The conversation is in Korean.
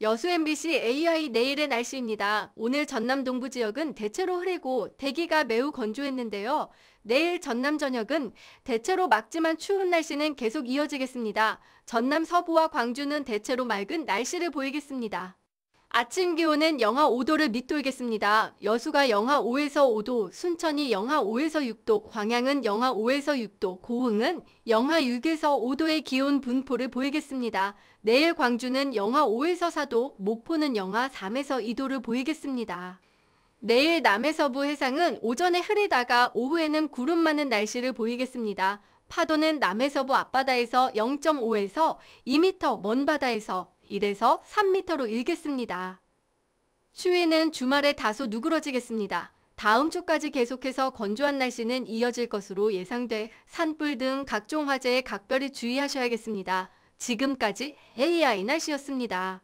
여수 MBC AI 내일의 날씨입니다. 오늘 전남 동부 지역은 대체로 흐리고 대기가 매우 건조했는데요. 내일 전남 전역은 대체로 맑지만 추운 날씨는 계속 이어지겠습니다. 전남 서부와 광주는 대체로 맑은 날씨를 보이겠습니다. 아침 기온은 영하 5도를 밑돌겠습니다. 여수가 영하 5에서 5도, 순천이 영하 5에서 6도, 광양은 영하 5에서 6도, 고흥은 영하 6에서 5도의 기온 분포를 보이겠습니다. 내일 광주는 영하 5에서 4도, 목포는 영하 3에서 2도를 보이겠습니다. 내일 남해서부 해상은 오전에 흐리다가 오후에는 구름 많은 날씨를 보이겠습니다. 파도는 남해서부 앞바다에서 0.5에서 2m 먼 바다에서 1에서 3m로 일겠습니다. 추위는 주말에 다소 누그러지겠습니다. 다음 주까지 계속해서 건조한 날씨는 이어질 것으로 예상돼 산불 등 각종 화재에 각별히 주의하셔야겠습니다. 지금까지 AI 날씨였습니다.